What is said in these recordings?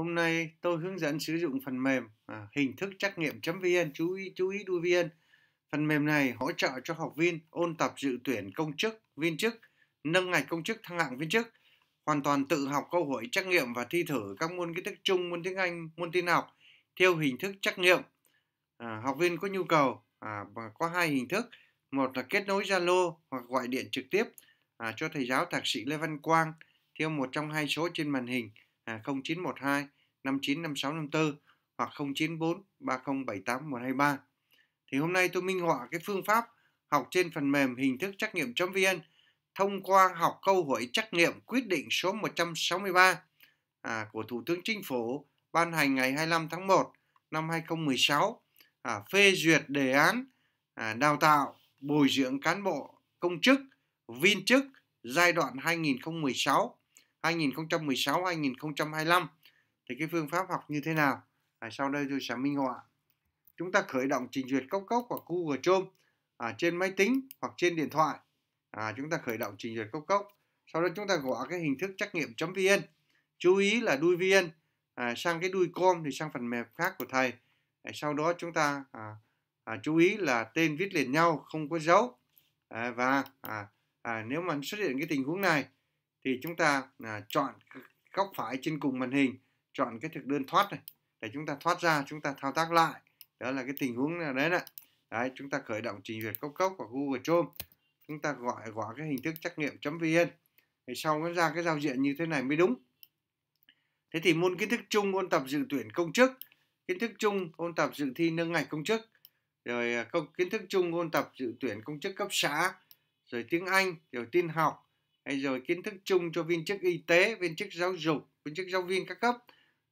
Hôm nay tôi hướng dẫn sử dụng phần mềm à, hình thức trắc nghiệm.vn, chú ý chú ý đuôi VN. Phần mềm này hỗ trợ cho học viên ôn tập dự tuyển công chức, viên chức, nâng ngạch công chức thăng hạng viên chức, hoàn toàn tự học câu hỏi trắc nghiệm và thi thử các môn kiến thức chung, môn tiếng Anh, môn tin học theo hình thức trắc nghiệm. À, học viên có nhu cầu à, có hai hình thức, một là kết nối Zalo hoặc gọi điện trực tiếp à, cho thầy giáo thạc sĩ Lê Văn Quang theo một trong hai số trên màn hình 0912 à, 595654 hoặc 094 3078123. Thì hôm nay tôi minh họa cái phương pháp học trên phần mềm hình thức trắc nghiệm.vn thông qua học câu hỏi trắc nghiệm quyết định số 163 à, của Thủ tướng Chính phủ ban hành ngày 25 tháng 1 năm 2016 à, phê duyệt đề án à, đào tạo bồi dưỡng cán bộ công chức viên chức giai đoạn 2016 2016-2025 thì cái phương pháp học như thế nào à, sau đây tôi sẽ minh họa chúng ta khởi động trình duyệt cốc cốc hoặc Google Chrome à, trên máy tính hoặc trên điện thoại à, chúng ta khởi động trình duyệt cốc cốc sau đó chúng ta gõ cái hình thức trắc nghiệm vn chú ý là đuôi vn à, sang cái đuôi com thì sang phần mềm khác của thầy à, sau đó chúng ta à, à, chú ý là tên viết liền nhau không có dấu à, và à, à, nếu mà xuất hiện cái tình huống này thì chúng ta à, chọn góc phải trên cùng màn hình chọn cái thực đơn thoát này để chúng ta thoát ra chúng ta thao tác lại đó là cái tình huống là đấy nè đấy chúng ta khởi động trình duyệt cốc cốc của Google Chrome chúng ta gọi gọi cái hình thức trắc nghiệm vn thì sau nó ra cái giao diện như thế này mới đúng thế thì môn kiến thức chung ôn tập dự tuyển công chức kiến thức chung ôn tập dự thi nâng ngạch công chức rồi à, kiến thức chung ôn tập dự tuyển công chức cấp xã rồi tiếng Anh rồi tin học hay rồi kiến thức chung cho viên chức y tế viên chức giáo dục viên chức giáo viên các cấp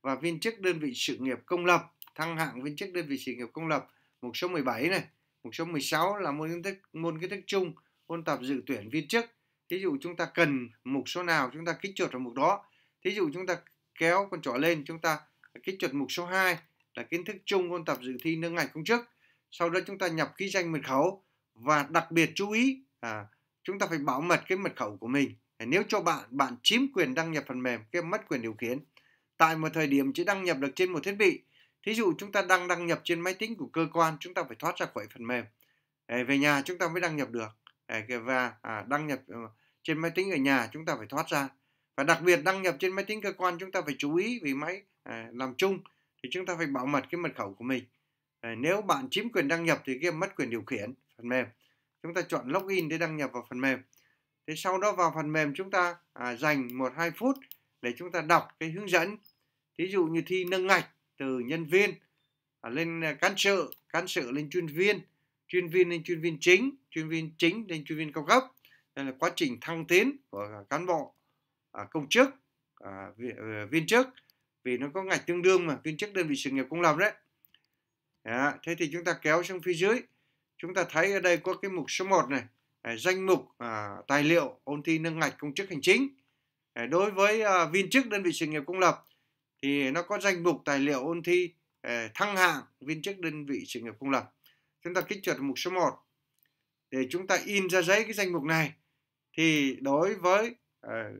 và viên chức đơn vị sự nghiệp công lập thăng hạng viên chức đơn vị sự nghiệp công lập mục số 17 này mục số 16 là môn kiến thức môn kiến thức chung ôn tập dự tuyển viên chức thí dụ chúng ta cần mục số nào chúng ta kích chuột vào mục đó thí dụ chúng ta kéo con trỏ lên chúng ta kích chuột mục số 2 là kiến thức chung ôn tập dự thi nâng ngạch công chức sau đó chúng ta nhập ký danh mật khẩu và đặc biệt chú ý à, chúng ta phải bảo mật cái mật khẩu của mình nếu cho bạn bạn chiếm quyền đăng nhập phần mềm cái mất quyền điều khiển tại một thời điểm chỉ đăng nhập được trên một thiết bị thí dụ chúng ta đang đăng nhập trên máy tính của cơ quan chúng ta phải thoát ra khỏi phần mềm về nhà chúng ta mới đăng nhập được và đăng nhập ờ, trên máy tính ở nhà chúng ta phải thoát ra và đặc biệt đăng nhập trên máy tính cơ quan chúng ta phải chú ý vì máy à, làm chung thì chúng ta phải bảo mật cái mật khẩu của mình nếu bạn chiếm quyền đăng nhập thì kia mất quyền điều khiển phần mềm chúng ta chọn login để đăng nhập vào phần mềm thế sau đó vào phần mềm chúng ta à, dành một hai phút để chúng ta đọc cái hướng dẫn thí dụ như thi nâng ngạch từ nhân viên à, lên à, cán sự cán sự lên chuyên viên chuyên viên lên chuyên viên chính chuyên viên chính lên chuyên viên cao cấp đây là quá trình thăng tiến của cán bộ à, công chức à, à viên chức vì nó có ngạch tương đương mà viên chức đơn vị sự nghiệp cũng làm đấy à, thế thì chúng ta kéo xuống phía dưới chúng ta thấy ở đây có cái mục số 1 này à, danh mục à, tài liệu ôn thi nâng ngạch công chức hành chính à, đối với à, viên chức đơn vị sự nghiệp công lập thì nó có danh mục tài liệu ôn thi à, thăng hạng viên chức đơn vị sự nghiệp công lập chúng ta kích chuột mục số 1 để chúng ta in ra giấy cái danh mục này thì đối với à,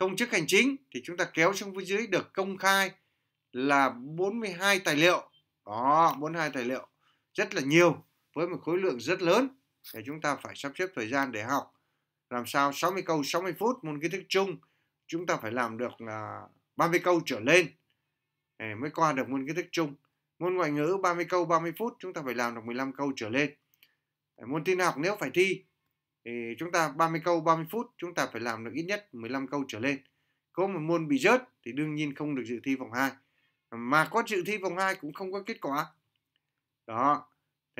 công chức hành chính thì chúng ta kéo xuống phía dưới được công khai là 42 tài liệu đó 42 tài liệu rất là nhiều với một khối lượng rất lớn để chúng ta phải sắp xếp thời gian để học làm sao 60 câu 60 phút môn kiến thức chung chúng ta phải làm được là 30 câu trở lên để mới qua được môn kiến thức chung môn ngoại ngữ 30 câu 30 phút chúng ta phải làm được 15 câu trở lên môn tin học nếu phải thi thì chúng ta 30 câu 30 phút chúng ta phải làm được ít nhất 15 câu trở lên có một môn bị rớt thì đương nhiên không được dự thi vòng 2 mà có dự thi vòng 2 cũng không có kết quả đó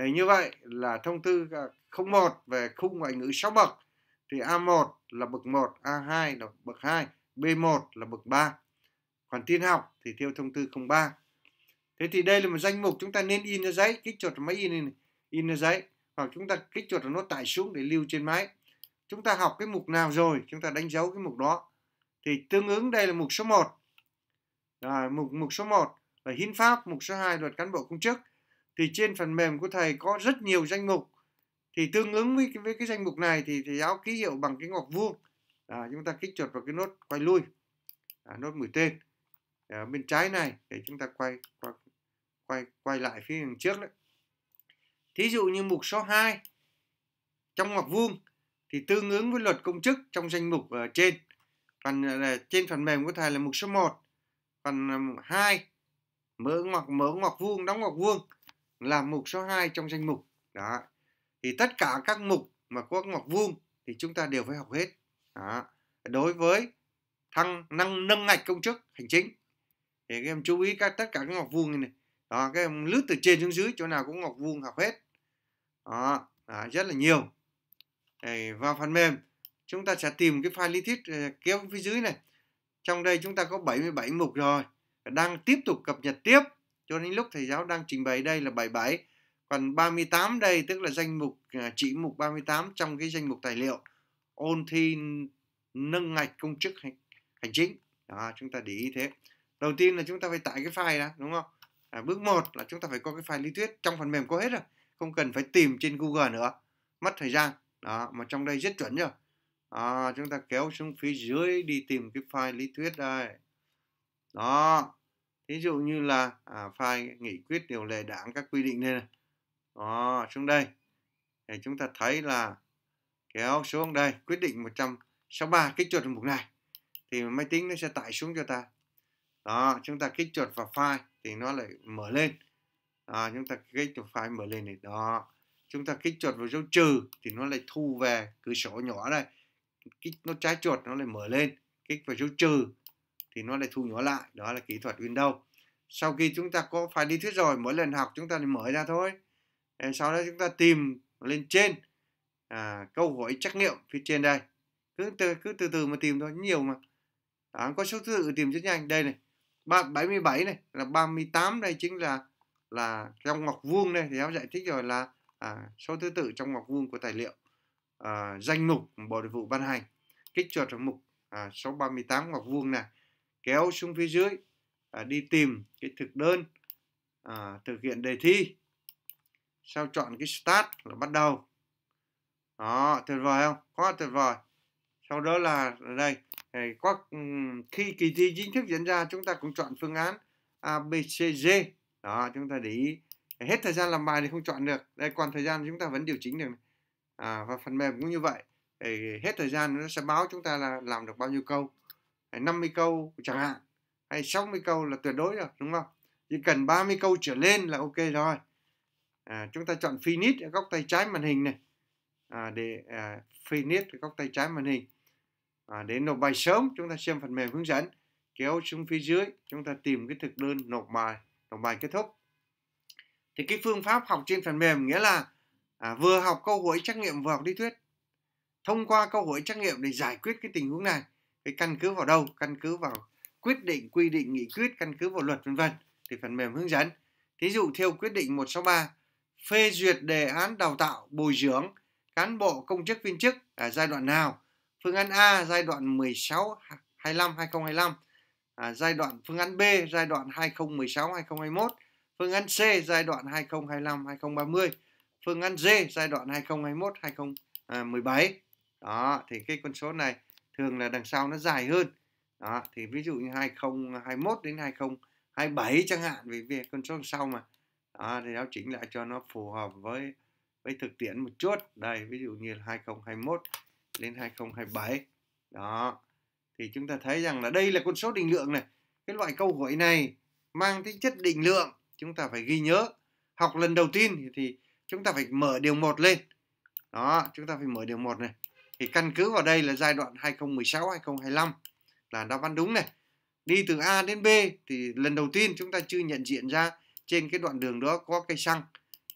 thì như vậy là thông tư 01 về khung ngoại ngữ 6 bậc thì A1 là bậc 1, A2 là bậc 2, B1 là bậc 3. Còn tin học thì theo thông tư 03. Thế thì đây là một danh mục chúng ta nên in ra giấy, kích chuột máy in này, in ra giấy hoặc chúng ta kích chuột nó tải xuống để lưu trên máy. Chúng ta học cái mục nào rồi, chúng ta đánh dấu cái mục đó. Thì tương ứng đây là mục số 1. Rồi, mục mục số 1 là hiến pháp, mục số 2 luật cán bộ công chức, thì trên phần mềm của thầy có rất nhiều danh mục thì tương ứng với với cái danh mục này thì thầy giáo ký hiệu bằng cái ngoặc vuông à, chúng ta kích chuột vào cái nốt quay lui à, nốt mũi tên à, bên trái này để chúng ta quay quay quay, quay lại phía đằng trước đấy thí dụ như mục số 2 trong ngoặc vuông thì tương ứng với luật công chức trong danh mục ở trên phần là trên phần mềm của thầy là mục số 1 phần 2 à, mở ngoặc mở ngoặc vuông đóng ngoặc vuông là mục số 2 trong danh mục đó thì tất cả các mục mà có ngọc vuông thì chúng ta đều phải học hết đó. đối với thăng năng nâng ngạch công chức hành chính thì các em chú ý các tất cả các ngọc vuông này, này. đó các em lướt từ trên xuống dưới chỗ nào cũng ngọc vuông học hết đó, đó rất là nhiều để vào phần mềm chúng ta sẽ tìm cái file lý thuyết ờ, kéo phía dưới này trong đây chúng ta có 77 mục rồi đang tiếp tục cập nhật tiếp cho đến lúc thầy giáo đang trình bày đây là 77 còn 38 đây tức là danh mục à, chỉ mục 38 trong cái danh mục tài liệu ôn thi nâng ngạch công chức hành, hành chính đó, chúng ta để ý thế đầu tiên là chúng ta phải tải cái file đó, đúng không à, bước 1 là chúng ta phải có cái file lý thuyết trong phần mềm có hết rồi không cần phải tìm trên Google nữa mất thời gian đó mà trong đây rất chuẩn rồi à, chúng ta kéo xuống phía dưới đi tìm cái file lý thuyết đây đó ví dụ như là à, file nghị quyết điều lệ đảng các quy định đây này đó xuống đây thì chúng ta thấy là kéo xuống đây quyết định 163 kích chuột mục này thì máy tính nó sẽ tải xuống cho ta đó chúng ta kích chuột vào file thì nó lại mở lên à, chúng ta kích chuột file mở lên này đó chúng ta kích chuột vào dấu trừ thì nó lại thu về cửa sổ nhỏ đây, kích nó trái chuột nó lại mở lên kích vào dấu trừ thì nó lại thu nhỏ lại đó là kỹ thuật Windows sau khi chúng ta có phải lý thuyết rồi mỗi lần học chúng ta thì mở ra thôi ờ, sau đó chúng ta tìm lên trên à, câu hỏi trắc nghiệm phía trên đây cứ từ cứ từ từ mà tìm thôi nhiều mà đó, có số thứ tự tìm rất nhanh đây này ba bảy mươi bảy này là ba mươi tám đây chính là là trong ngoặc vuông đây thì giáo giải thích rồi là à, số thứ tự trong ngoặc vuông của tài liệu à, danh mục bộ nội vụ ban hành kích chuột ở mục à, số 38 ngoặc vuông này kéo xuống phía dưới à, đi tìm cái thực đơn à, thực hiện đề thi sau chọn cái start là bắt đầu đó tuyệt vời không quá tuyệt vời sau đó là đây có khi kỳ thi chính thức diễn ra chúng ta cũng chọn phương án A B C D đó chúng ta để ý hết thời gian làm bài thì không chọn được đây còn thời gian chúng ta vẫn điều chỉnh được à, và phần mềm cũng như vậy hết thời gian nó sẽ báo chúng ta là làm được bao nhiêu câu 50 câu chẳng hạn hay 60 câu là tuyệt đối rồi đúng không chỉ cần 30 câu trở lên là ok rồi à, chúng ta chọn finish ở góc tay trái màn hình này à, để à, finish ở góc tay trái màn hình à, để nộp bài sớm chúng ta xem phần mềm hướng dẫn kéo xuống phía dưới chúng ta tìm cái thực đơn nộp bài nộp bài kết thúc thì cái phương pháp học trên phần mềm nghĩa là à, vừa học câu hỏi trắc nghiệm vừa học lý thuyết thông qua câu hỏi trắc nghiệm để giải quyết cái tình huống này thì căn cứ vào đâu căn cứ vào quyết định quy định nghị quyết căn cứ vào luật vân vân thì phần mềm hướng dẫn thí dụ theo quyết định 163 phê duyệt đề án đào tạo bồi dưỡng cán bộ công chức viên chức ở giai đoạn nào phương án A giai đoạn 16 25 2025 à, giai đoạn phương án B giai đoạn 2016 2021 phương án C giai đoạn 2025 2030 phương án D giai đoạn 2021 2017 à, đó thì cái con số này thường là đằng sau nó dài hơn đó thì ví dụ như 2021 đến 2027 chẳng hạn vì việc con số sau mà đó, thì đó chính là cho nó phù hợp với với thực tiễn một chút đây ví dụ như 2021 đến 2027 đó thì chúng ta thấy rằng là đây là con số định lượng này cái loại câu hỏi này mang tính chất định lượng chúng ta phải ghi nhớ học lần đầu tiên thì chúng ta phải mở điều một lên đó chúng ta phải mở điều một này thì căn cứ vào đây là giai đoạn 2016 2025 là đáp án đúng này đi từ A đến B thì lần đầu tiên chúng ta chưa nhận diện ra trên cái đoạn đường đó có cây xăng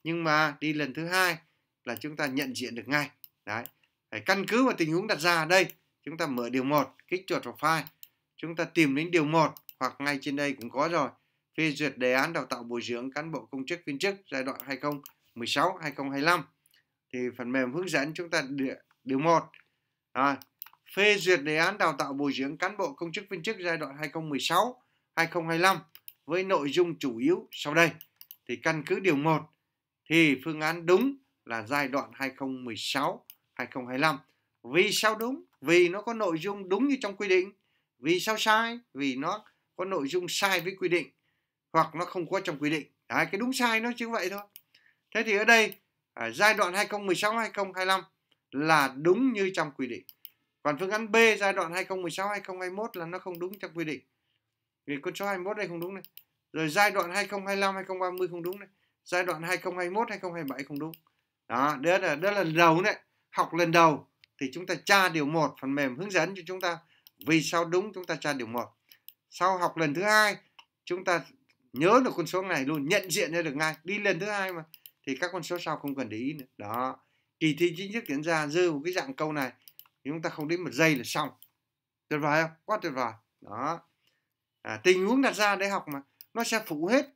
nhưng mà đi lần thứ hai là chúng ta nhận diện được ngay đấy phải căn cứ vào tình huống đặt ra ở đây chúng ta mở điều 1 kích chuột vào file chúng ta tìm đến điều 1 hoặc ngay trên đây cũng có rồi phê duyệt đề án đào tạo bồi dưỡng cán bộ công chức viên chức giai đoạn 2016-2025 thì phần mềm hướng dẫn chúng ta Điều 1. À, phê duyệt đề án đào tạo bồi dưỡng cán bộ công chức viên chức giai đoạn 2016 2025 với nội dung chủ yếu sau đây. Thì căn cứ điều 1 thì phương án đúng là giai đoạn 2016 2025. Vì sao đúng? Vì nó có nội dung đúng như trong quy định. Vì sao sai? Vì nó có nội dung sai với quy định hoặc nó không có trong quy định. Đấy, cái đúng sai nó chứ vậy thôi. Thế thì ở đây à, giai đoạn 2016 2025 là đúng như trong quy định. Còn phương án B giai đoạn 2016 2021 là nó không đúng trong quy định. Vì con số 21 đây không đúng này. Rồi giai đoạn 2025 2030 không đúng này. Giai đoạn 2021 2027 không đúng. Đó, đó là đó là lần đầu này Học lần đầu thì chúng ta tra điều 1 phần mềm hướng dẫn cho chúng ta vì sao đúng chúng ta tra điều 1. Sau học lần thứ hai chúng ta nhớ được con số này luôn, nhận diện ra được ngay, đi lần thứ hai mà thì các con số sau không cần để ý nữa. Đó kỳ thi chính thức diễn ra rơi một cái dạng câu này chúng ta không đến một giây là xong tuyệt vời không quá tuyệt vời đó à, tình huống đặt ra để học mà nó sẽ phủ hết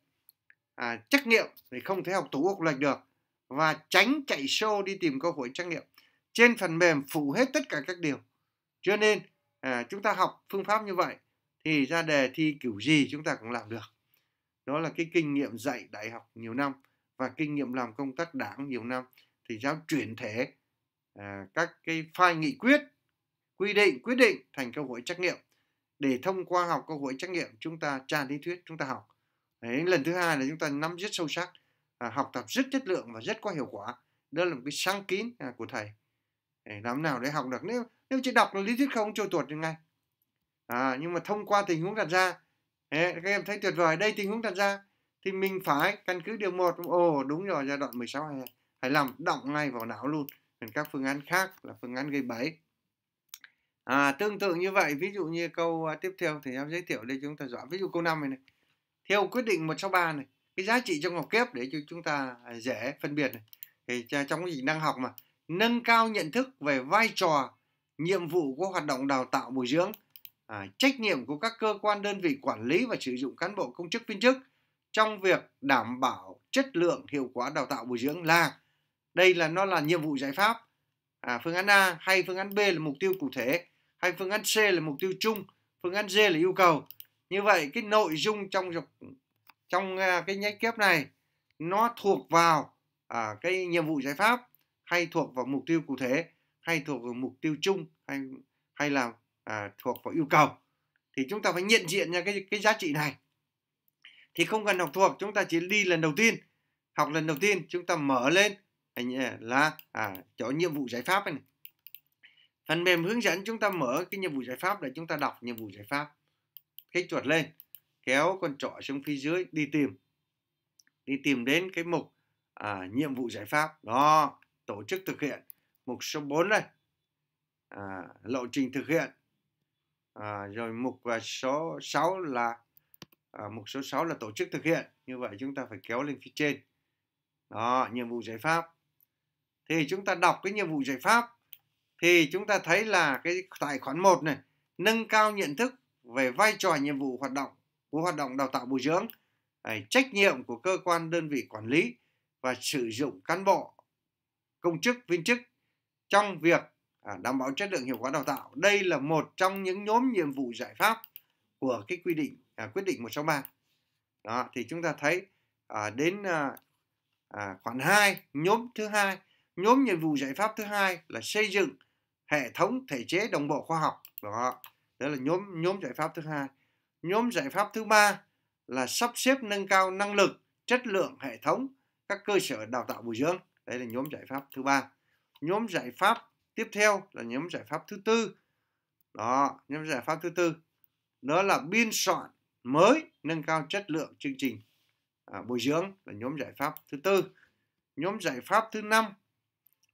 à, trắc nghiệm thì không thể học tủ học lệch được và tránh chạy show đi tìm cơ hội trắc nghiệm trên phần mềm phủ hết tất cả các điều cho nên à, chúng ta học phương pháp như vậy thì ra đề thi kiểu gì chúng ta cũng làm được đó là cái kinh nghiệm dạy đại học nhiều năm và kinh nghiệm làm công tác đảng nhiều năm thì giáo chuyển thể à, các cái file nghị quyết quy định quyết định thành câu hỏi trắc nghiệm để thông qua học câu hỏi trắc nghiệm chúng ta tràn lý thuyết chúng ta học Đấy, lần thứ hai là chúng ta nắm rất sâu sắc à, học tập rất chất lượng và rất có hiệu quả đó là một cái sáng kiến à, của thầy để làm nào để học được nếu nếu chỉ đọc là lý thuyết không trôi tuột được ngay à, nhưng mà thông qua tình huống đặt ra ấy, các em thấy tuyệt vời đây tình huống đặt ra thì mình phải căn cứ điều một ồ đúng rồi giai đoạn 16 hai phải làm động ngay vào não luôn còn các phương án khác là phương án gây bẫy à, tương tự như vậy ví dụ như câu à, tiếp theo thì em giới thiệu đây chúng ta dọa ví dụ câu 5 này, này theo quyết định 163 này cái giá trị trong học kép để cho chúng ta dễ phân biệt này. thì trong cái gì đang học mà nâng cao nhận thức về vai trò nhiệm vụ của hoạt động đào tạo bồi dưỡng à, trách nhiệm của các cơ quan đơn vị quản lý và sử dụng cán bộ công chức viên chức trong việc đảm bảo chất lượng hiệu quả đào tạo bồi dưỡng là đây là nó là nhiệm vụ giải pháp à, phương án A hay phương án B là mục tiêu cụ thể hay phương án C là mục tiêu chung phương án D là yêu cầu như vậy cái nội dung trong trong à, cái nháy kép này nó thuộc vào à, cái nhiệm vụ giải pháp hay thuộc vào mục tiêu cụ thể hay thuộc vào mục tiêu chung hay hay là à, thuộc vào yêu cầu thì chúng ta phải nhận diện ra cái cái giá trị này thì không cần học thuộc chúng ta chỉ đi lần đầu tiên học lần đầu tiên chúng ta mở lên anh là à, chỗ nhiệm vụ giải pháp này, phần mềm hướng dẫn chúng ta mở cái nhiệm vụ giải pháp để chúng ta đọc nhiệm vụ giải pháp kích chuột lên kéo con trỏ xuống phía dưới đi tìm đi tìm đến cái mục à, nhiệm vụ giải pháp đó tổ chức thực hiện mục số 4 đây à, lộ trình thực hiện à, rồi mục và số 6 là à, mục số 6 là tổ chức thực hiện như vậy chúng ta phải kéo lên phía trên đó nhiệm vụ giải pháp thì chúng ta đọc cái nhiệm vụ giải pháp thì chúng ta thấy là cái tài khoản 1 này nâng cao nhận thức về vai trò nhiệm vụ hoạt động của hoạt động đào tạo bồi dưỡng trách nhiệm của cơ quan đơn vị quản lý và sử dụng cán bộ công chức viên chức trong việc à, đảm bảo chất lượng hiệu quả đào tạo đây là một trong những nhóm nhiệm vụ giải pháp của cái quy định à, quyết định 163 đó thì chúng ta thấy à, đến à, à khoản 2 nhóm thứ hai nhóm nhiệm vụ giải pháp thứ hai là xây dựng hệ thống thể chế đồng bộ khoa học đó đó là nhóm nhóm giải pháp thứ hai nhóm giải pháp thứ ba là sắp xếp nâng cao năng lực chất lượng hệ thống các cơ sở đào tạo bồi dưỡng đấy là nhóm giải pháp thứ ba nhóm giải pháp tiếp theo là nhóm giải pháp thứ tư đó nhóm giải pháp thứ tư đó là biên soạn mới nâng cao chất lượng chương trình à, bồi dưỡng là nhóm giải pháp thứ tư nhóm giải pháp thứ năm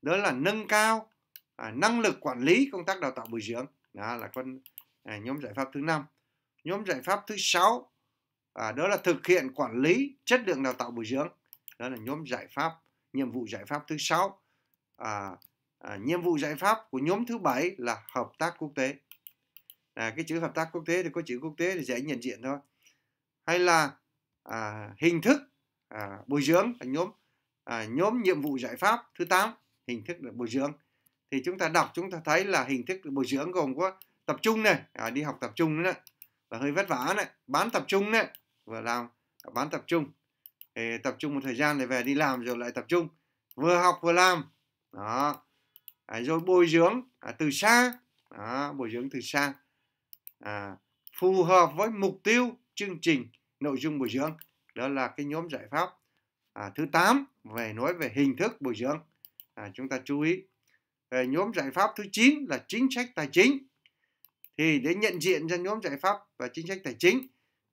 đó là nâng cao à, năng lực quản lý công tác đào tạo bồi dưỡng đó là con à, nhóm giải pháp thứ năm nhóm giải pháp thứ sáu à, đó là thực hiện quản lý chất lượng đào tạo bồi dưỡng đó là nhóm giải pháp nhiệm vụ giải pháp thứ sáu à, à, nhiệm vụ giải pháp của nhóm thứ bảy là hợp tác quốc tế à, cái chữ hợp tác quốc tế thì có chữ quốc tế thì dễ nhận diện thôi hay là à, hình thức à, bồi dưỡng là nhóm à, nhóm nhiệm vụ giải pháp thứ 8 hình thức được bồi dưỡng thì chúng ta đọc chúng ta thấy là hình thức bồi dưỡng gồm có tập trung này à, đi học tập trung nữa và hơi vất vả này bán tập trung này vừa làm à, bán tập trung thì tập trung một thời gian để về đi làm rồi lại tập trung vừa học vừa làm đó à, rồi bồi dưỡng à, từ xa đó, bồi dưỡng từ xa à, phù hợp với mục tiêu chương trình nội dung bồi dưỡng đó là cái nhóm giải pháp à, thứ 8 về nói về hình thức bồi dưỡng à, chúng ta chú ý về nhóm giải pháp thứ 9 là chính sách tài chính thì để nhận diện ra nhóm giải pháp và chính sách tài chính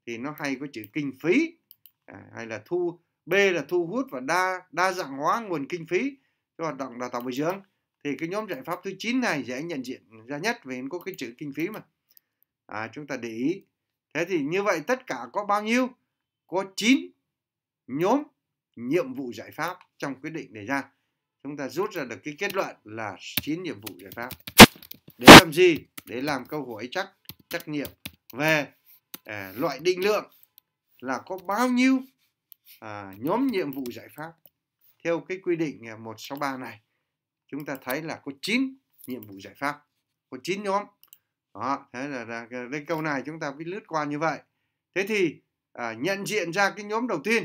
thì nó hay có chữ kinh phí à, hay là thu B là thu hút và đa đa dạng hóa nguồn kinh phí cho hoạt động đào tạo bồi dưỡng thì cái nhóm giải pháp thứ 9 này dễ nhận diện ra nhất vì nó có cái chữ kinh phí mà à, chúng ta để ý thế thì như vậy tất cả có bao nhiêu có 9 nhóm nhiệm vụ giải pháp trong quyết định đề ra chúng ta rút ra được cái kết luận là chín nhiệm vụ giải pháp để làm gì để làm câu hỏi chắc trách nhiệm về à, loại định lượng là có bao nhiêu à, nhóm nhiệm vụ giải pháp theo cái quy định 163 à, này chúng ta thấy là có 9 nhiệm vụ giải pháp có 9 nhóm đó thế là, là cái câu này chúng ta mới lướt qua như vậy thế thì à, nhận diện ra cái nhóm đầu tiên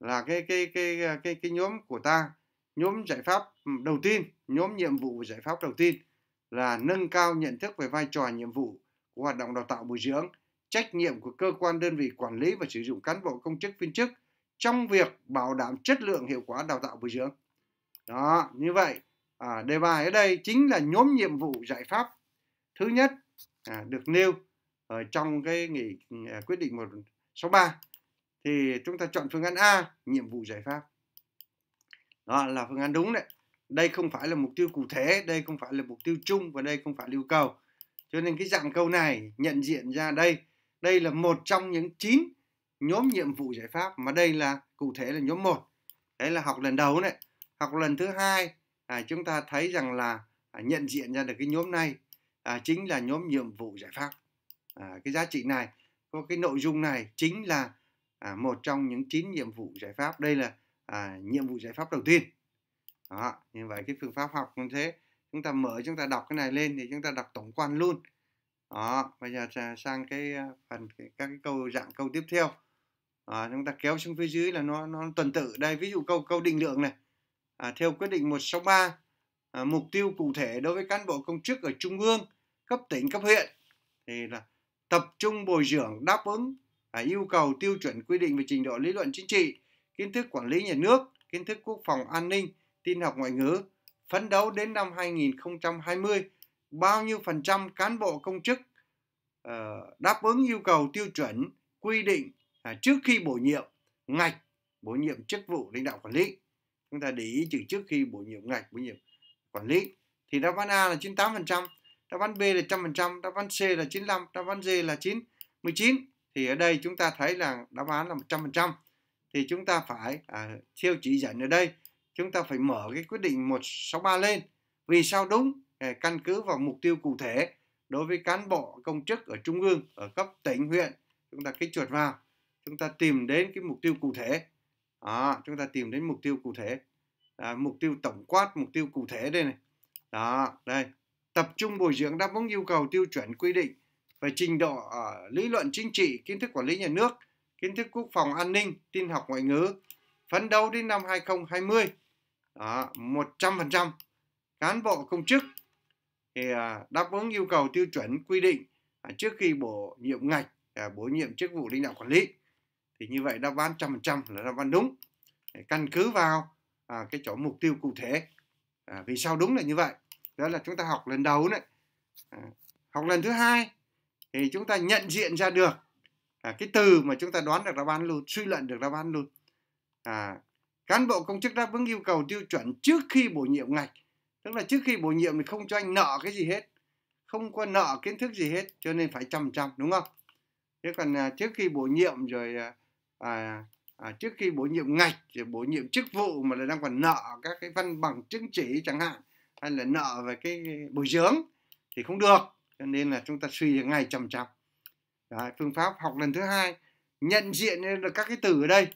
là cái cái cái cái cái, cái nhóm của ta nhóm giải pháp ừ, đầu tiên nhóm nhiệm vụ và giải pháp đầu tiên là nâng cao nhận thức về vai trò nhiệm vụ của hoạt động đào tạo bồi dưỡng trách nhiệm của cơ quan đơn vị quản lý và sử dụng cán bộ công chức viên chức trong việc bảo đảm chất lượng hiệu quả đào tạo bồi dưỡng đó như vậy à, đề bài ở đây chính là nhóm nhiệm vụ giải pháp thứ nhất à, được nêu ở trong cái nghị à, quyết định 163 thì chúng ta chọn phương án A nhiệm vụ giải pháp đó là phương án đúng đấy đây không phải là mục tiêu cụ thể đây không phải là mục tiêu chung và đây không phải yêu cầu cho nên cái dạng câu này nhận diện ra đây đây là một trong những chín nhóm nhiệm vụ giải pháp mà đây là cụ thể là nhóm một. đấy là học lần đầu này học lần thứ hai à, chúng ta thấy rằng là à, nhận diện ra được cái nhóm này à, chính là nhóm nhiệm vụ giải pháp à, cái giá trị này có cái nội dung này chính là à, một trong những chín nhiệm vụ giải pháp đây là à, nhiệm vụ giải pháp đầu tiên đó như vậy cái phương pháp học như thế chúng ta mở chúng ta đọc cái này lên thì chúng ta đọc tổng quan luôn đó bây giờ sang cái à, phần các cái câu dạng câu tiếp theo à, chúng ta kéo xuống phía dưới là nó nó tuần tự đây ví dụ câu câu định lượng này à, theo quyết định 163 à, mục tiêu cụ thể đối với cán bộ công chức ở trung ương cấp tỉnh cấp huyện thì là tập trung bồi dưỡng đáp ứng à, yêu cầu tiêu chuẩn quy định về trình độ lý luận chính trị kiến thức quản lý nhà nước, kiến thức quốc phòng an ninh, tin học ngoại ngữ, phấn đấu đến năm 2020 bao nhiêu phần trăm cán bộ công chức uh, đáp ứng yêu cầu tiêu chuẩn quy định uh, trước khi bổ nhiệm ngạch bổ nhiệm chức vụ lãnh đạo quản lý chúng ta để ý chữ trước khi bổ nhiệm ngạch bổ nhiệm quản lý thì đáp án A là 98%, đáp án B là 100%, đáp án C là 95, đáp án D là 9, 19 thì ở đây chúng ta thấy là đáp án là 100% thì chúng ta phải à, theo chỉ dẫn ở đây chúng ta phải mở cái quyết định 163 lên vì sao đúng à, căn cứ vào mục tiêu cụ thể đối với cán bộ công chức ở trung ương ở cấp tỉnh huyện chúng ta kích chuột vào chúng ta tìm đến cái mục tiêu cụ thể đó, chúng ta tìm đến mục tiêu cụ thể à, mục tiêu tổng quát mục tiêu cụ thể đây này đó đây tập trung bồi dưỡng đáp ứng yêu cầu tiêu chuẩn quy định về trình độ uh, lý luận chính trị kiến thức quản lý nhà nước kiến thức quốc phòng an ninh, tin học ngoại ngữ. Phấn đấu đến năm 2020, đó, 100% cán bộ công chức thì à, đáp ứng yêu cầu tiêu chuẩn quy định à, trước khi bổ nhiệm ngạch, à, bổ nhiệm chức vụ lãnh đạo quản lý. Thì như vậy đáp án 100% là đáp án đúng. căn cứ vào cái chỗ mục tiêu cụ thể. vì sao đúng là như vậy? Đó là chúng ta học lần đầu đấy. học lần thứ hai thì chúng ta nhận diện ra được à, cái từ mà chúng ta đoán được đáp án luôn suy luận được đáp án luôn à, cán bộ công chức đáp ứng yêu cầu tiêu chuẩn trước khi bổ nhiệm ngạch tức là trước khi bổ nhiệm thì không cho anh nợ cái gì hết không có nợ kiến thức gì hết cho nên phải chăm chăm đúng không thế còn à, trước khi bổ nhiệm rồi à, à, à trước khi bổ nhiệm ngạch rồi bổ nhiệm chức vụ mà là đang còn nợ các cái văn bằng chứng chỉ chẳng hạn hay là nợ về cái bồi dưỡng thì không được cho nên là chúng ta suy ngay chăm chăm Đấy, phương pháp học lần thứ hai nhận diện được các cái từ ở đây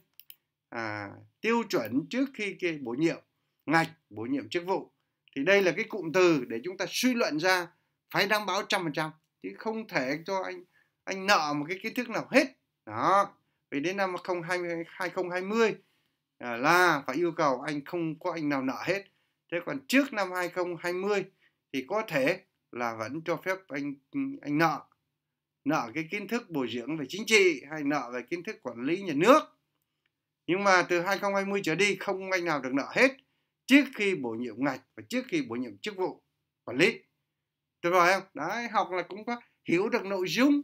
à, tiêu chuẩn trước khi cái bổ nhiệm ngạch bổ nhiệm chức vụ thì đây là cái cụm từ để chúng ta suy luận ra phải đảm bảo trăm phần trăm chứ không thể cho anh anh nợ một cái kiến thức nào hết đó vì đến năm 2020, 2020 à, là phải yêu cầu anh không có anh nào nợ hết thế còn trước năm 2020 thì có thể là vẫn cho phép anh anh nợ nợ cái kiến thức bồi dưỡng về chính trị hay nợ về kiến thức quản lý nhà nước nhưng mà từ 2020 trở đi không anh nào được nợ hết trước khi bổ nhiệm ngạch và trước khi bổ nhiệm chức vụ quản lý tuyệt vời không đấy học là cũng có hiểu được nội dung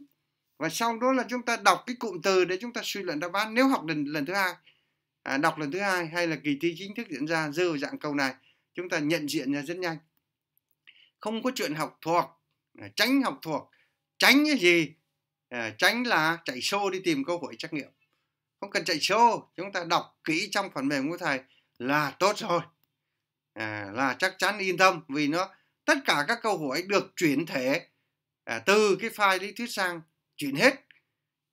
và sau đó là chúng ta đọc cái cụm từ để chúng ta suy luận đáp án nếu học lần lần thứ hai à, đọc lần thứ hai hay là kỳ thi chính thức diễn ra rơi dạng câu này chúng ta nhận diện ra rất nhanh không có chuyện học thuộc à, tránh học thuộc tránh cái gì à, tránh là chạy show đi tìm câu hỏi trắc nghiệm không cần chạy show chúng ta đọc kỹ trong phần mềm của thầy là tốt rồi à, là chắc chắn yên tâm vì nó tất cả các câu hỏi được chuyển thể à, từ cái file lý thuyết sang chuyển hết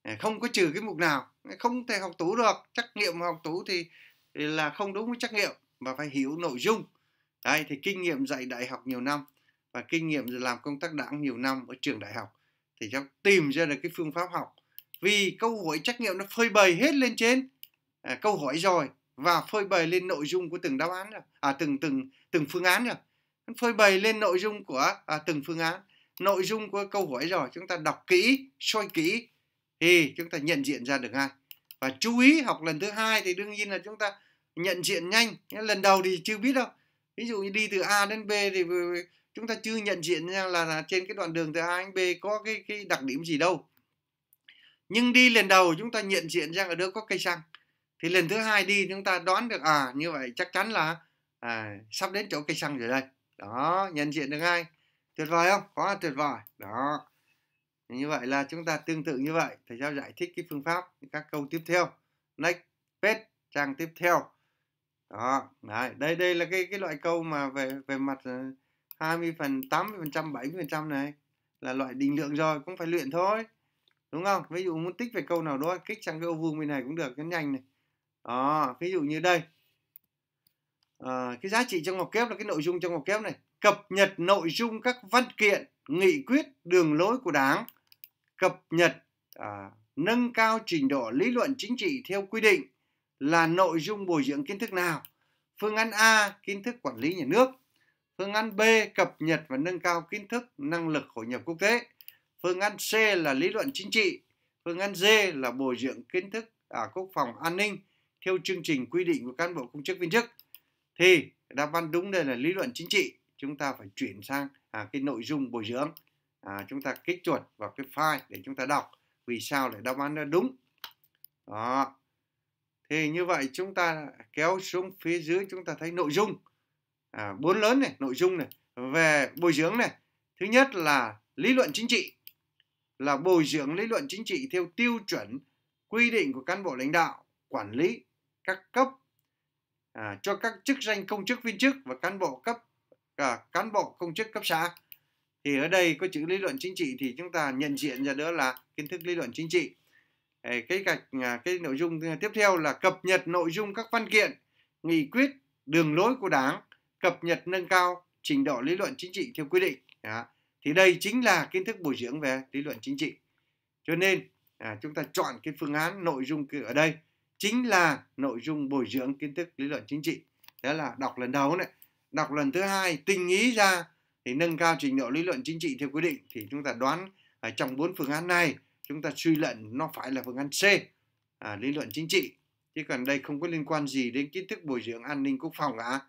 à, không có trừ cái mục nào không thể học tủ được trắc nghiệm học tủ thì, thì là không đúng với trắc nghiệm mà phải hiểu nội dung đây thì kinh nghiệm dạy đại học nhiều năm và kinh nghiệm làm công tác đảng nhiều năm ở trường đại học thì cháu tìm ra được cái phương pháp học vì câu hỏi trắc nghiệm nó phơi bày hết lên trên à, câu hỏi rồi và phơi bày lên nội dung của từng đáp án rồi à từng từng từng phương án rồi phơi bày lên nội dung của à, từng phương án nội dung của câu hỏi rồi chúng ta đọc kỹ soi kỹ thì chúng ta nhận diện ra được ngay và chú ý học lần thứ hai thì đương nhiên là chúng ta nhận diện nhanh lần đầu thì chưa biết đâu ví dụ như đi từ a đến b thì chúng ta chưa nhận diện ra là, là trên cái đoạn đường từ A đến B có cái cái đặc điểm gì đâu nhưng đi lần đầu chúng ta nhận diện ra ở đâu có cây xăng thì lần thứ hai đi chúng ta đoán được à như vậy chắc chắn là à, sắp đến chỗ cây xăng rồi đây đó nhận diện được ngay tuyệt vời không có tuyệt vời đó như vậy là chúng ta tương tự như vậy thầy giáo giải thích cái phương pháp các câu tiếp theo next page trang tiếp theo đó đấy đây đây là cái cái loại câu mà về về mặt ờ, 20 phần 80 phần trăm 70 phần trăm này là loại định lượng rồi cũng phải luyện thôi đúng không ví dụ muốn tích về câu nào đó kích sang cái ô vuông bên này cũng được nó nhanh này đó ví dụ như đây à, cái giá trị trong học kép là cái nội dung trong học kép này cập nhật nội dung các văn kiện nghị quyết đường lối của đảng cập nhật à, nâng cao trình độ lý luận chính trị theo quy định là nội dung bồi dưỡng kiến thức nào phương án a kiến thức quản lý nhà nước Phương án B cập nhật và nâng cao kiến thức, năng lực hội nhập quốc tế. Phương án C là lý luận chính trị. Phương án D là bồi dưỡng kiến thức ở quốc phòng an ninh theo chương trình quy định của cán bộ công chức viên chức. Thì đáp án đúng đây là lý luận chính trị. Chúng ta phải chuyển sang à, cái nội dung bồi dưỡng. À, chúng ta kích chuột vào cái file để chúng ta đọc. Vì sao lại đáp án nó đúng? Đó. Thì như vậy chúng ta kéo xuống phía dưới chúng ta thấy nội dung à, bốn lớn này nội dung này về bồi dưỡng này thứ nhất là lý luận chính trị là bồi dưỡng lý luận chính trị theo tiêu chuẩn quy định của cán bộ lãnh đạo quản lý các cấp à, cho các chức danh công chức viên chức và cán bộ cấp à, cán bộ công chức cấp xã thì ở đây có chữ lý luận chính trị thì chúng ta nhận diện ra đó là kiến thức lý luận chính trị à, cái gạch à, cái nội dung tiếp theo là cập nhật nội dung các văn kiện nghị quyết đường lối của đảng cập nhật nâng cao trình độ lý luận chính trị theo quy định đó. thì đây chính là kiến thức bồi dưỡng về lý luận chính trị cho nên à, chúng ta chọn cái phương án nội dung ở đây chính là nội dung bồi dưỡng kiến thức lý luận chính trị đó là đọc lần đầu này đọc lần thứ hai tinh ý ra thì nâng cao trình độ lý luận chính trị theo quy định thì chúng ta đoán ở trong bốn phương án này chúng ta suy luận nó phải là phương án C à, lý luận chính trị chứ còn đây không có liên quan gì đến kiến thức bồi dưỡng an ninh quốc phòng cả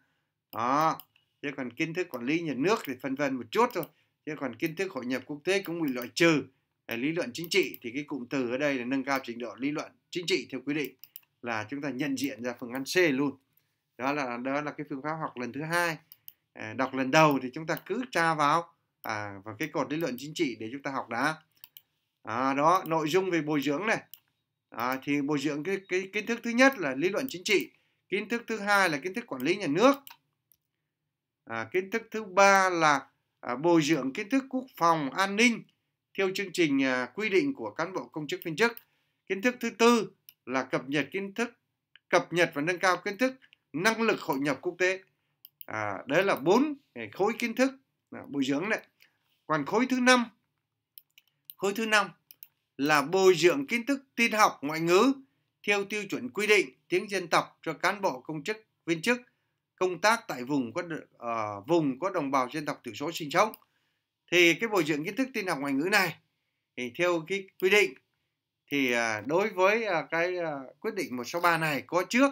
đó chứ còn kiến thức quản lý nhà nước thì phân vân một chút thôi chứ còn kiến thức hội nhập quốc tế cũng bị loại trừ à, lý luận chính trị thì cái cụm từ ở đây là nâng cao trình độ lý luận chính trị theo quy định là chúng ta nhận diện ra phương án C luôn đó là đó là cái phương pháp học lần thứ hai à, đọc lần đầu thì chúng ta cứ tra vào à, vào cái cột lý luận chính trị để chúng ta học đã à, đó nội dung về bồi dưỡng này à, thì bồi dưỡng cái, cái kiến thức thứ nhất là lý luận chính trị kiến thức thứ hai là kiến thức quản lý nhà nước à, kiến thức thứ ba là à, bồi dưỡng kiến thức quốc phòng an ninh theo chương trình à, quy định của cán bộ công chức viên chức kiến thức thứ tư là cập nhật kiến thức cập nhật và nâng cao kiến thức năng lực hội nhập quốc tế à, đấy là bốn khối kiến thức à, bồi dưỡng đấy còn khối thứ năm khối thứ năm là bồi dưỡng kiến thức tin học ngoại ngữ theo tiêu chuẩn quy định tiếng dân tộc cho cán bộ công chức viên chức công tác tại vùng có uh, vùng có đồng bào dân tộc thiểu số sinh sống thì cái bồi dưỡng kiến thức tin học ngoại ngữ này thì theo cái quy định thì uh, đối với uh, cái uh, quyết định 163 này có trước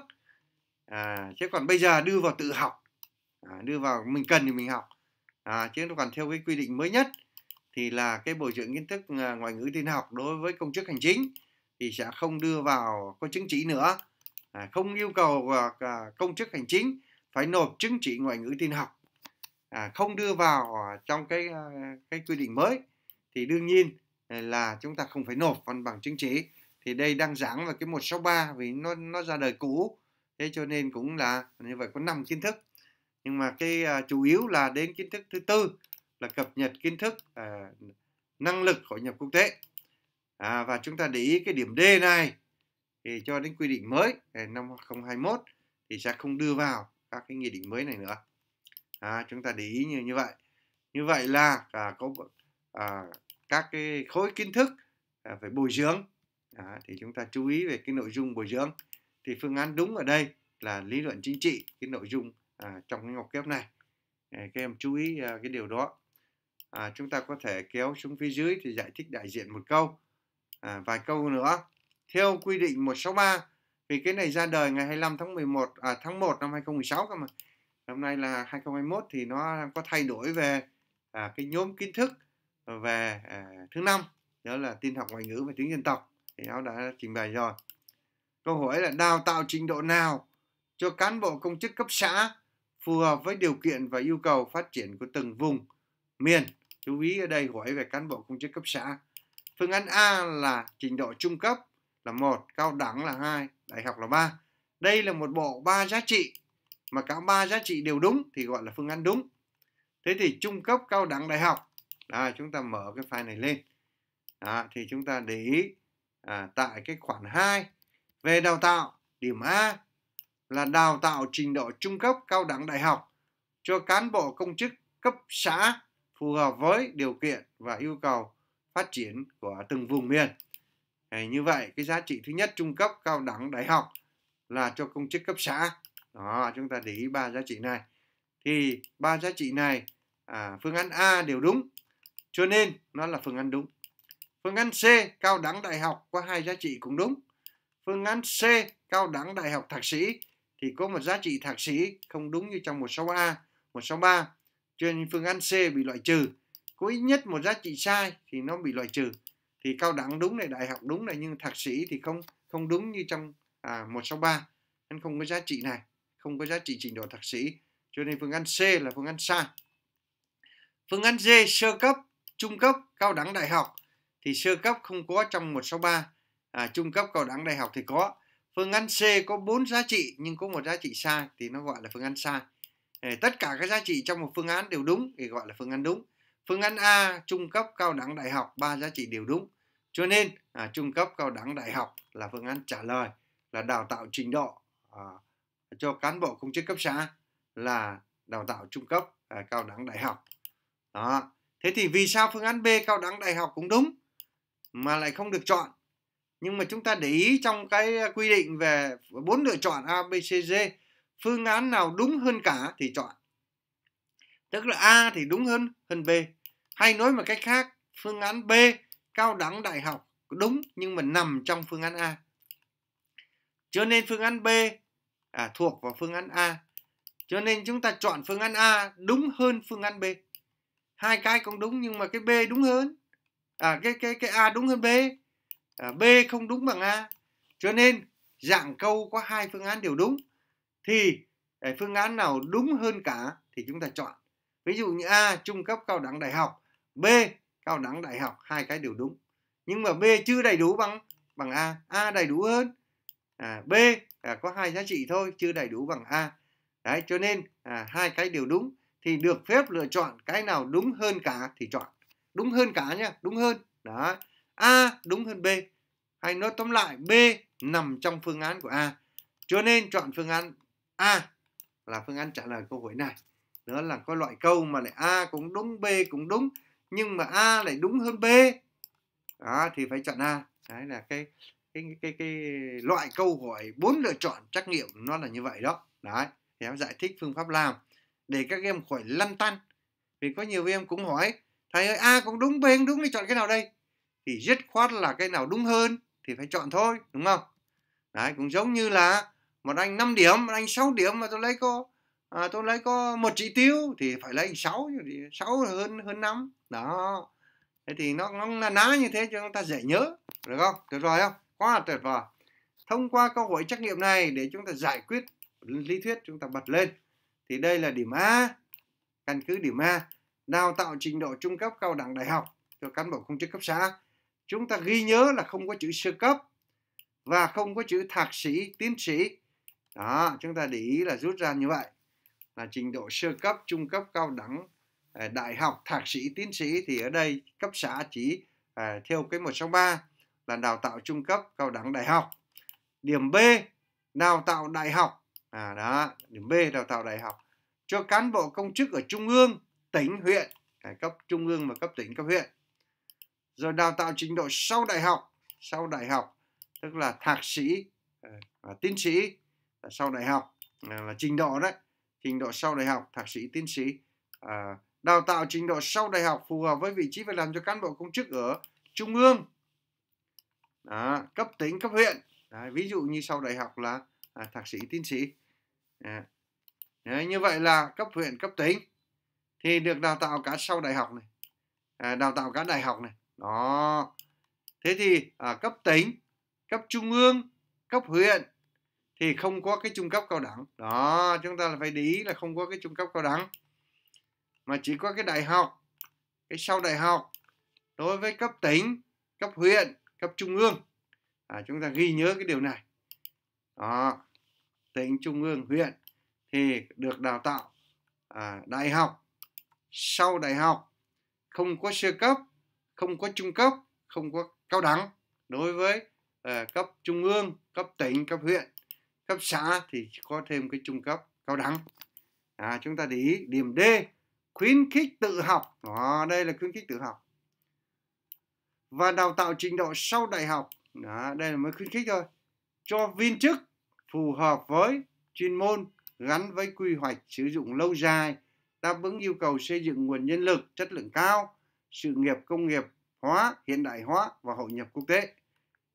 à, chứ còn bây giờ đưa vào tự học à, đưa vào mình cần thì mình học à, chứ còn theo cái quy định mới nhất thì là cái bồi dưỡng kiến thức ngoại ngữ tin học đối với công chức hành chính thì sẽ không đưa vào có chứng chỉ nữa à, không yêu cầu uh, công chức hành chính phải nộp chứng chỉ ngoại ngữ tin học à, không đưa vào à, trong cái à, cái quy định mới thì đương nhiên à, là chúng ta không phải nộp văn bằng chứng chỉ thì đây đang giảng vào cái 163 vì nó nó ra đời cũ thế cho nên cũng là như vậy có năm kiến thức nhưng mà cái uh, chủ yếu là đến kiến thức thứ tư là cập nhật kiến thức uh, năng lực hội nhập quốc tế à, và chúng ta để ý cái điểm D này thì cho đến quy định mới năm 2021 thì sẽ không đưa vào các cái nghị định mới này nữa à, chúng ta để ý như như vậy như vậy là à, có à, các cái khối kiến thức à, phải bồi dưỡng à, thì chúng ta chú ý về cái nội dung bồi dưỡng thì phương án đúng ở đây là lý luận chính trị cái nội dung à, trong cái học kiếp này à, các em chú ý à, cái điều đó à, chúng ta có thể kéo xuống phía dưới thì giải thích đại diện một câu à, vài câu nữa theo quy định 163 vì cái này ra đời ngày 25 tháng 11 à, tháng 1 năm 2016 cơ mà năm nay là 2021 thì nó có thay đổi về à, cái nhóm kiến thức về à, thứ năm đó là tin học ngoại ngữ và tiếng dân tộc thì áo đã trình bày rồi câu hỏi là đào tạo trình độ nào cho cán bộ công chức cấp xã phù hợp với điều kiện và yêu cầu phát triển của từng vùng miền chú ý ở đây hỏi về cán bộ công chức cấp xã phương án A là trình độ trung cấp là một cao đẳng là hai đại học là 3. Đây là một bộ 3 giá trị mà cả 3 giá trị đều đúng thì gọi là phương án đúng. Thế thì trung cấp, cao đẳng, đại học. Đó, chúng ta mở cái file này lên. Đó, thì chúng ta để ý à, tại cái khoản 2 về đào tạo, điểm A là đào tạo trình độ trung cấp, cao đẳng, đại học cho cán bộ công chức cấp xã phù hợp với điều kiện và yêu cầu phát triển của từng vùng miền. Đấy, như vậy cái giá trị thứ nhất trung cấp cao đẳng đại học là cho công chức cấp xã đó chúng ta để ý ba giá trị này thì ba giá trị này à, phương án A đều đúng cho nên nó là phương án đúng phương án C cao đẳng đại học có hai giá trị cũng đúng phương án C cao đẳng đại học thạc sĩ thì có một giá trị thạc sĩ không đúng như trong 16A 163 cho nên phương án C bị loại trừ có ít nhất một giá trị sai thì nó bị loại trừ thì cao đẳng đúng này đại học đúng này nhưng thạc sĩ thì không không đúng như trong à, 163 anh không có giá trị này không có giá trị trình độ thạc sĩ cho nên phương án C là phương án sai phương án D sơ cấp trung cấp cao đẳng đại học thì sơ cấp không có trong 163 à, trung cấp cao đẳng đại học thì có phương án C có bốn giá trị nhưng có một giá trị sai thì nó gọi là phương án sai tất cả các giá trị trong một phương án đều đúng thì gọi là phương án đúng Phương án A trung cấp cao đẳng đại học ba giá trị đều đúng. Cho nên à, trung cấp cao đẳng đại học là phương án trả lời là đào tạo trình độ à, cho cán bộ công chức cấp xã là đào tạo trung cấp à, cao đẳng đại học. Đó. Thế thì vì sao phương án B cao đẳng đại học cũng đúng mà lại không được chọn? Nhưng mà chúng ta để ý trong cái quy định về bốn lựa chọn A, B, C, D, phương án nào đúng hơn cả thì chọn. Tức là A thì đúng hơn hơn B hay nói một cách khác phương án b cao đẳng đại học đúng nhưng mà nằm trong phương án a cho nên phương án b à, thuộc vào phương án a cho nên chúng ta chọn phương án a đúng hơn phương án b hai cái cũng đúng nhưng mà cái b đúng hơn à, cái cái cái a đúng hơn b à, b không đúng bằng a cho nên dạng câu có hai phương án đều đúng thì à, phương án nào đúng hơn cả thì chúng ta chọn ví dụ như a trung cấp cao đẳng đại học B cao đẳng đại học hai cái đều đúng nhưng mà B chưa đầy đủ bằng bằng A A đầy đủ hơn à, B à, có hai giá trị thôi chưa đầy đủ bằng A đấy cho nên à, hai cái đều đúng thì được phép lựa chọn cái nào đúng hơn cả thì chọn đúng hơn cả nhá đúng hơn đó A đúng hơn B hay nói tóm lại B nằm trong phương án của A cho nên chọn phương án A là phương án trả lời câu hỏi này đó là có loại câu mà lại A cũng đúng B cũng đúng nhưng mà a lại đúng hơn b đó thì phải chọn a đấy là cái cái cái cái, cái loại câu hỏi bốn lựa chọn trắc nghiệm nó là như vậy đó đấy thì em giải thích phương pháp làm để các em khỏi lăn tăn vì có nhiều em cũng hỏi thầy ơi a cũng đúng b cũng đúng thì chọn cái nào đây thì dứt khoát là cái nào đúng hơn thì phải chọn thôi đúng không đấy cũng giống như là một anh 5 điểm một anh 6 điểm mà tôi lấy có à, tôi lấy có một chỉ tiêu thì phải lấy sáu sáu hơn hơn năm đó thế thì nó nó là ná như thế cho chúng ta dễ nhớ được không được rồi không quá là tuyệt vời thông qua câu hỏi trắc nghiệm này để chúng ta giải quyết lý thuyết chúng ta bật lên thì đây là điểm A căn cứ điểm A đào tạo trình độ trung cấp cao đẳng đại học cho cán bộ công chức cấp xã chúng ta ghi nhớ là không có chữ sơ cấp và không có chữ thạc sĩ tiến sĩ đó chúng ta để ý là rút ra như vậy là trình độ sơ cấp, trung cấp, cao đẳng, à, đại học, thạc sĩ, tiến sĩ thì ở đây cấp xã chỉ à, theo cái 163 là đào tạo trung cấp, cao đẳng, đại học. Điểm B đào tạo đại học. À đó, điểm B đào tạo đại học cho cán bộ công chức ở trung ương, tỉnh, huyện, à, cấp trung ương và cấp tỉnh, cấp huyện. Rồi đào tạo trình độ sau đại học, sau đại học tức là thạc sĩ, à, à tiến sĩ sau đại học à, là trình độ đấy trình độ sau đại học, thạc sĩ, tiến sĩ. À, đào tạo trình độ sau đại học phù hợp với vị trí việc làm cho cán bộ công chức ở trung ương, đó, cấp tỉnh, cấp huyện. Đấy, ví dụ như sau đại học là à, thạc sĩ, tiến sĩ. À, đấy, như vậy là cấp huyện, cấp tỉnh thì được đào tạo cả sau đại học này, à, đào tạo cả đại học này. Đó. Thế thì à, cấp tỉnh, cấp trung ương, cấp huyện thì không có cái trung cấp cao đẳng đó chúng ta là phải để ý là không có cái trung cấp cao đẳng mà chỉ có cái đại học cái sau đại học đối với cấp tỉnh cấp huyện cấp trung ương à, chúng ta ghi nhớ cái điều này đó tỉnh trung ương huyện thì được đào tạo à, đại học sau đại học không có sơ cấp không có trung cấp không có cao đẳng đối với à, cấp trung ương cấp tỉnh cấp huyện cấp xã thì có thêm cái trung cấp cao đẳng à, chúng ta để ý điểm D khuyến khích tự học đó, đây là khuyến khích tự học và đào tạo trình độ sau đại học đó, đây là mới khuyến khích thôi cho viên chức phù hợp với chuyên môn gắn với quy hoạch sử dụng lâu dài đáp ứng yêu cầu xây dựng nguồn nhân lực chất lượng cao sự nghiệp công nghiệp hóa hiện đại hóa và hội nhập quốc tế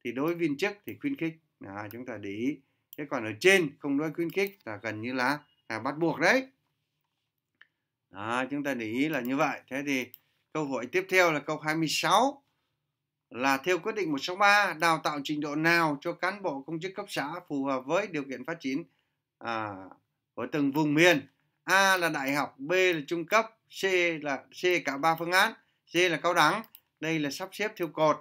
thì đối với viên chức thì khuyến khích à, chúng ta để ý thế còn ở trên không nói khuyến khích là gần như là là bắt buộc đấy đó, chúng ta để ý là như vậy thế thì câu hỏi tiếp theo là câu 26 là theo quyết định 163 đào tạo trình độ nào cho cán bộ công chức cấp xã phù hợp với điều kiện phát triển à, của từng vùng miền A là đại học B là trung cấp C là C cả ba phương án C là cao đẳng đây là sắp xếp theo cột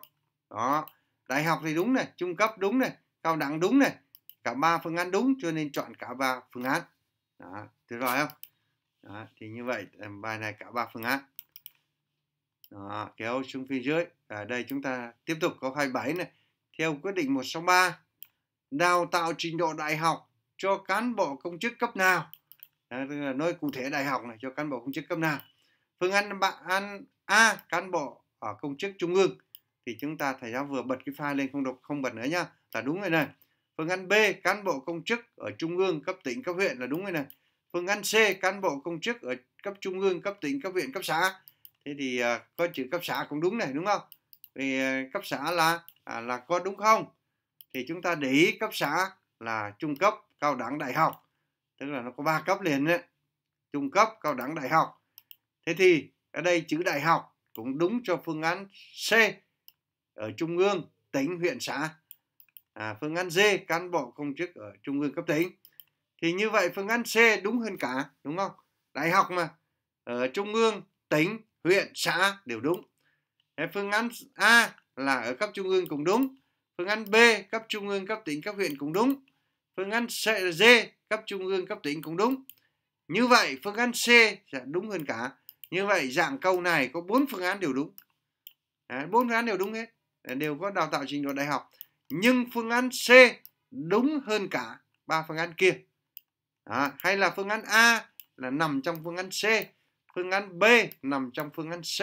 đó đại học thì đúng này trung cấp đúng này cao đẳng đúng này cả ba phương án đúng cho nên chọn cả ba phương án đó được rồi không đó, thì như vậy bài này cả ba phương án đó, kéo xuống phía dưới ở đây chúng ta tiếp tục có 27 này theo quyết định 163 đào tạo trình độ đại học cho cán bộ công chức cấp nào đó, tức là nói cụ thể đại học này cho cán bộ công chức cấp nào phương án bạn A cán bộ ở công chức trung ương thì chúng ta thầy giáo vừa bật cái file lên không được không bật nữa nhá là đúng rồi này Phương án B cán bộ công chức ở trung ương cấp tỉnh cấp huyện là đúng rồi này. Phương án C cán bộ công chức ở cấp trung ương cấp tỉnh cấp huyện cấp xã. Thế thì uh, có chữ cấp xã cũng đúng này đúng không? Vì uh, à, cấp xã là à, là có đúng không? Thì chúng ta để ý cấp xã là trung cấp, cao đẳng, đại học. Tức là nó có ba cấp liền đấy. Trung cấp, cao đẳng, đại học. Thế thì ở đây chữ đại học cũng đúng cho phương án C ở trung ương, tỉnh, huyện, xã à, phương án D cán bộ công chức ở trung ương cấp tỉnh thì như vậy phương án C đúng hơn cả đúng không đại học mà ở trung ương tỉnh huyện xã đều đúng phương án A là ở cấp trung ương cũng đúng phương án B cấp trung ương cấp tỉnh cấp huyện cũng đúng phương án C, D cấp trung ương cấp tỉnh cũng đúng như vậy phương án C sẽ đúng hơn cả như vậy dạng câu này có bốn phương án đều đúng bốn phương án đều đúng hết đều có đào tạo trình độ đại học nhưng phương án C đúng hơn cả ba phương án kia à, hay là phương án A là nằm trong phương án C phương án B nằm trong phương án C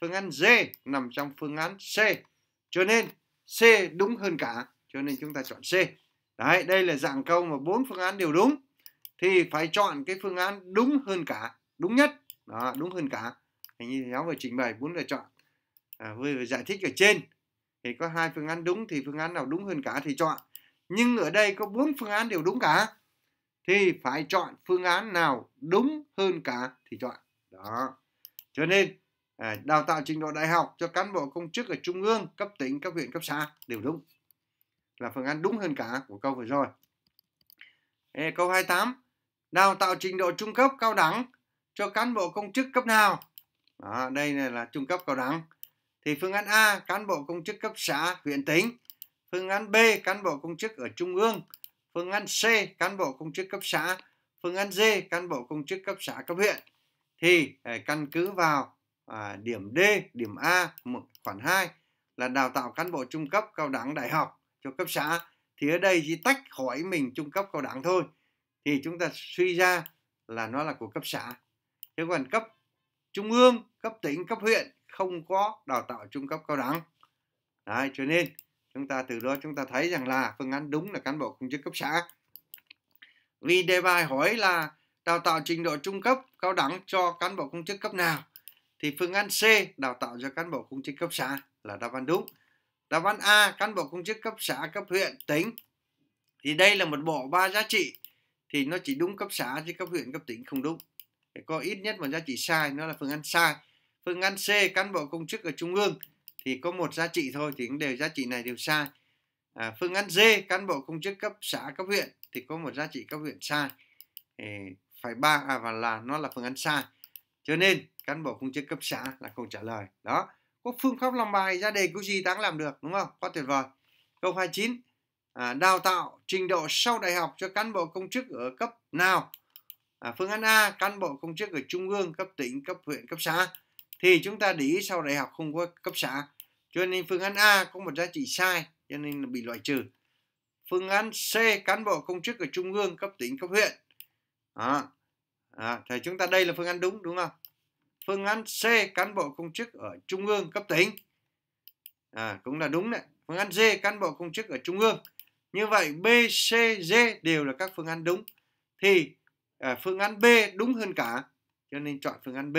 phương án D nằm trong phương án C cho nên C đúng hơn cả cho nên chúng ta chọn C đấy đây là dạng câu mà bốn phương án đều đúng thì phải chọn cái phương án đúng hơn cả đúng nhất đó đúng hơn cả hình như giáo vừa trình bày bốn lựa chọn à, vừa giải thích ở trên thì có hai phương án đúng thì phương án nào đúng hơn cả thì chọn nhưng ở đây có bốn phương án đều đúng cả thì phải chọn phương án nào đúng hơn cả thì chọn đó cho nên à, đào tạo trình độ đại học cho cán bộ công chức ở trung ương cấp tỉnh cấp huyện cấp xã đều đúng là phương án đúng hơn cả của câu vừa rồi Ê, câu 28 đào tạo trình độ trung cấp cao đẳng cho cán bộ công chức cấp nào đó, đây này là trung cấp cao đẳng thì phương án A cán bộ công chức cấp xã, huyện tỉnh, phương án B cán bộ công chức ở trung ương, phương án C cán bộ công chức cấp xã, phương án D cán bộ công chức cấp xã cấp huyện thì à, căn cứ vào à, điểm D, điểm A khoản 2 là đào tạo cán bộ trung cấp cao đẳng đại học cho cấp xã thì ở đây chỉ tách khỏi mình trung cấp cao đẳng thôi thì chúng ta suy ra là nó là của cấp xã chứ còn cấp trung ương cấp tỉnh cấp huyện không có đào tạo trung cấp cao đẳng Đấy, cho nên chúng ta từ đó chúng ta thấy rằng là phương án đúng là cán bộ công chức cấp xã vì đề bài hỏi là đào tạo trình độ trung cấp cao đẳng cho cán bộ công chức cấp nào thì phương án C đào tạo cho cán bộ công chức cấp xã là đáp án đúng đáp án A cán bộ công chức cấp xã cấp huyện tỉnh thì đây là một bộ ba giá trị thì nó chỉ đúng cấp xã chứ cấp huyện cấp tỉnh không đúng có ít nhất một giá trị sai nó là phương án sai Phương án C cán bộ công chức ở trung ương thì có một giá trị thôi thì cũng đều giá trị này đều sai. À, phương án D cán bộ công chức cấp xã cấp huyện thì có một giá trị cấp huyện sai. Thì phải ba à và là nó là phương án sai. Cho nên cán bộ công chức cấp xã là không trả lời. Đó. Có phương pháp làm bài ra đề có gì đáng làm được đúng không? Quá tuyệt vời. Câu 29 à, đào tạo trình độ sau đại học cho cán bộ công chức ở cấp nào à, phương án a cán bộ công chức ở trung ương cấp tỉnh cấp huyện cấp xã thì chúng ta để ý sau đại học không có cấp xã cho nên phương án A có một giá trị sai cho nên là bị loại trừ phương án C cán bộ công chức ở trung ương cấp tỉnh cấp huyện đó. À, thì chúng ta đây là phương án đúng đúng không phương án C cán bộ công chức ở trung ương cấp tỉnh à, cũng là đúng đấy phương án D cán bộ công chức ở trung ương như vậy B C D đều là các phương án đúng thì à, phương án B đúng hơn cả cho nên chọn phương án B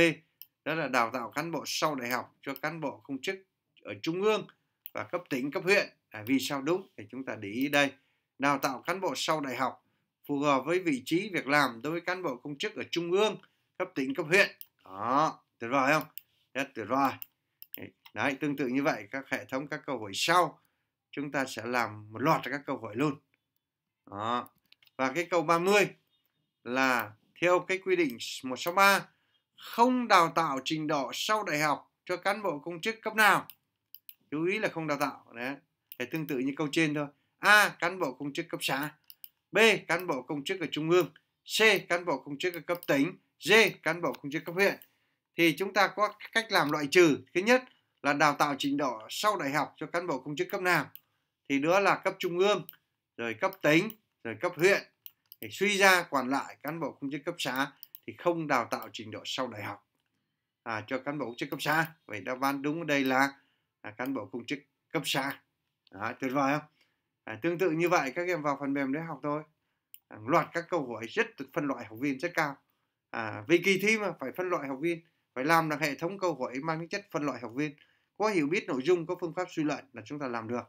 đó là đào tạo cán bộ sau đại học cho cán bộ công chức ở trung ương và cấp tỉnh cấp huyện à, vì sao đúng thì chúng ta để ý đây đào tạo cán bộ sau đại học phù hợp với vị trí việc làm đối với cán bộ công chức ở trung ương cấp tỉnh cấp huyện đó tuyệt vời không rất tuyệt vời đấy tương tự như vậy các hệ thống các câu hỏi sau chúng ta sẽ làm một loạt các câu hỏi luôn đó và cái câu 30 là theo cái quy định 163 không đào tạo trình độ sau đại học cho cán bộ công chức cấp nào chú ý là không đào tạo đấy phải tương tự như câu trên thôi a cán bộ công chức cấp xã b cán bộ công chức ở trung ương c cán bộ công chức ở cấp tỉnh d cán bộ công chức cấp huyện thì chúng ta có cách làm loại trừ thứ nhất là đào tạo trình độ sau đại học cho cán bộ công chức cấp nào thì đó là cấp trung ương rồi cấp tỉnh rồi cấp huyện để suy ra còn lại cán bộ công chức cấp xã thì không đào tạo trình độ sau đại học à, cho cán bộ công chức cấp xã vậy đáp án đúng ở đây là à, cán bộ công chức cấp xã à, tuyệt vời không à, tương tự như vậy các em vào phần mềm để học thôi à, loạt các câu hỏi rất phân loại học viên rất cao à, vì kỳ thi mà phải phân loại học viên phải làm được hệ thống câu hỏi mang tính chất phân loại học viên có hiểu biết nội dung có phương pháp suy luận là chúng ta làm được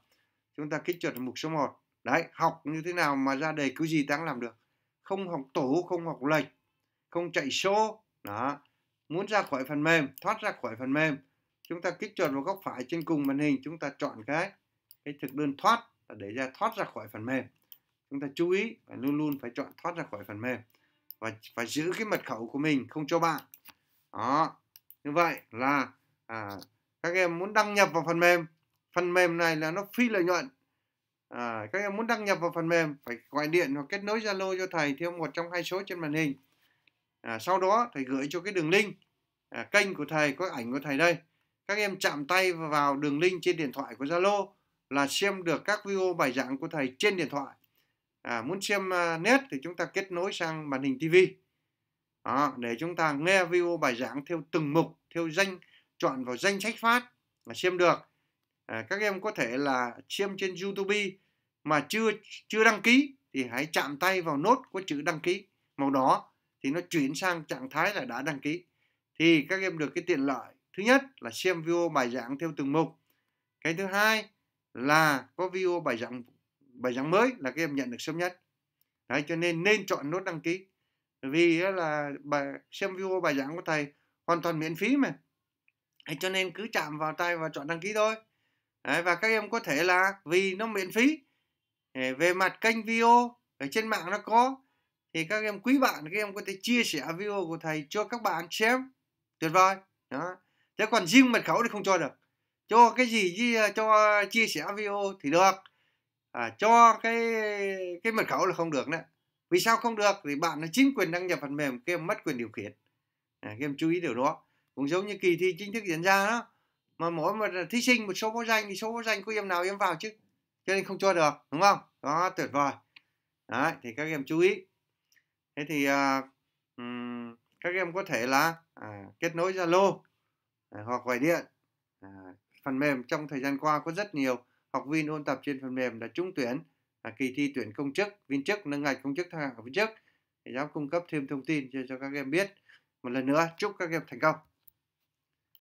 chúng ta kích chuột mục số 1 đấy học như thế nào mà ra đề cứ gì ta làm được không học tổ không học lệch không chạy số đó muốn ra khỏi phần mềm thoát ra khỏi phần mềm chúng ta kích chuột vào góc phải trên cùng màn hình chúng ta chọn cái cái thực đơn thoát là để ra thoát ra khỏi phần mềm chúng ta chú ý phải luôn luôn phải chọn thoát ra khỏi phần mềm và phải giữ cái mật khẩu của mình không cho bạn đó như vậy là à, các em muốn đăng nhập vào phần mềm phần mềm này là nó phi lợi nhuận à, các em muốn đăng nhập vào phần mềm phải gọi điện hoặc kết nối zalo cho thầy theo một trong hai số trên màn hình à, sau đó thầy gửi cho cái đường link à, kênh của thầy có ảnh của thầy đây các em chạm tay vào đường link trên điện thoại của zalo là xem được các video bài giảng của thầy trên điện thoại à, muốn xem uh, à, net thì chúng ta kết nối sang màn hình tv đó, để chúng ta nghe video bài giảng theo từng mục theo danh chọn vào danh sách phát mà xem được à, các em có thể là xem trên youtube mà chưa chưa đăng ký thì hãy chạm tay vào nốt có chữ đăng ký màu đỏ thì nó chuyển sang trạng thái là đã đăng ký thì các em được cái tiện lợi thứ nhất là xem video bài giảng theo từng mục cái thứ hai là có video bài giảng bài giảng mới là các em nhận được sớm nhất đấy cho nên nên chọn nốt đăng ký vì là bài, xem video bài giảng của thầy hoàn toàn miễn phí mà đấy, cho nên cứ chạm vào tay và chọn đăng ký thôi đấy, và các em có thể là vì nó miễn phí về mặt kênh video ở trên mạng nó có thì các em quý bạn các em có thể chia sẻ video của thầy cho các bạn xem tuyệt vời đó thế còn riêng mật khẩu thì không cho được cho cái gì ờ, cho chia sẻ video thì được à, cho cái cái mật khẩu là không được đấy. vì sao không được thì bạn là chính quyền đăng nhập phần mềm các em mất quyền điều khiển à, các em chú ý điều đó cũng giống như kỳ thi chính thức diễn ra đó mà mỗi một thí sinh một số báo danh thì số báo danh của em nào em vào chứ cho nên không cho được đúng không đó tuyệt vời Đấy, thì các em chú ý thế thì uh, các em có thể là à, kết nối zalo à, hoặc gọi điện à, phần mềm trong thời gian qua có rất nhiều học viên ôn tập trên phần mềm đã trúng tuyển à, kỳ thi tuyển công chức viên chức nâng ngạch công chức thăng hạng viên chức để giáo cung cấp thêm thông tin cho, cho các em biết một lần nữa chúc các em thành công